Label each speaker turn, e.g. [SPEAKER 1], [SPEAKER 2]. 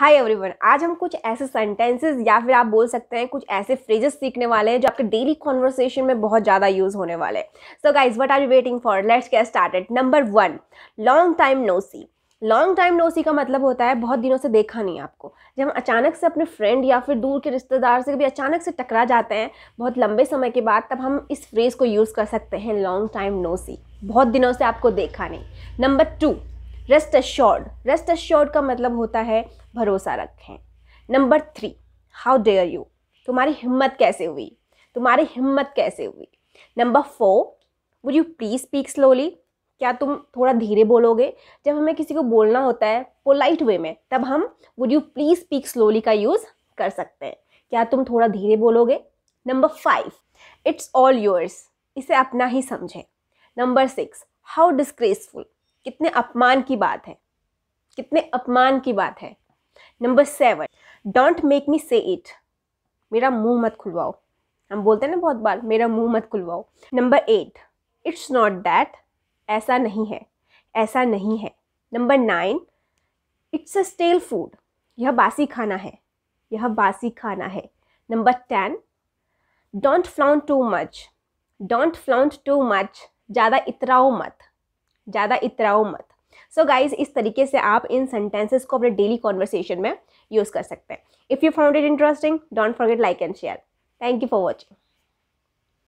[SPEAKER 1] hi everyone आज हम कुछ ऐसे सेंटेंसेस या फिर आप बोल सकते हैं कुछ ऐसे फ्रेजेस सीखने वाले हैं जो आपके डेली कॉन्वर्सेशन में बहुत ज़्यादा यूज़ होने वाले हैं so guys what are you waiting for let's get started number one long time no see long time no see का मतलब होता है बहुत दिनों से देखा नहीं आपको जब हम अचानक से अपने फ्रेंड या फिर दूर के रिश्तेदार से भी अचानक से टकरा जाते हैं बहुत लंबे समय के बाद तब हम इस फ्रेज़ को यूज़ कर सकते हैं लॉन्ग टाइम नो सी बहुत दिनों से आपको देखा नहीं number two rest assured rest assured का मतलब होता है भरोसा रखें number three how dare you तुम्हारी हिम्मत कैसे हुई तुम्हारी हिम्मत कैसे हुई number four would you please speak slowly क्या तुम थोड़ा धीरे बोलोगे जब हमें किसी को बोलना होता है पोलाइट वे में तब हम would you please speak slowly का यूज़ कर सकते हैं क्या तुम थोड़ा धीरे बोलोगे number five it's all yours इसे अपना ही समझें नंबर सिक्स हाउ डिस्ग्रेसफुल कितने अपमान की बात है कितने अपमान की बात है number seven don't make me say it मेरा मुंह मत खुलवाओ हम बोलते हैं ना बहुत बार मेरा मुंह मत खुलवाओ number eight it's not that ऐसा नहीं है ऐसा नहीं है number nine it's a stale food यह बासी खाना है यह बासी खाना है number ten don't flaunt too much don't flaunt too much ज़्यादा इतराओ मत ज़्यादा इतराओ मत सो so गाइज इस तरीके से आप इन सेंटेंसेस को अपने डेली कॉन्वर्सेशन में यूज़ कर सकते हैं if you found it interesting don't forget like and share thank you for watching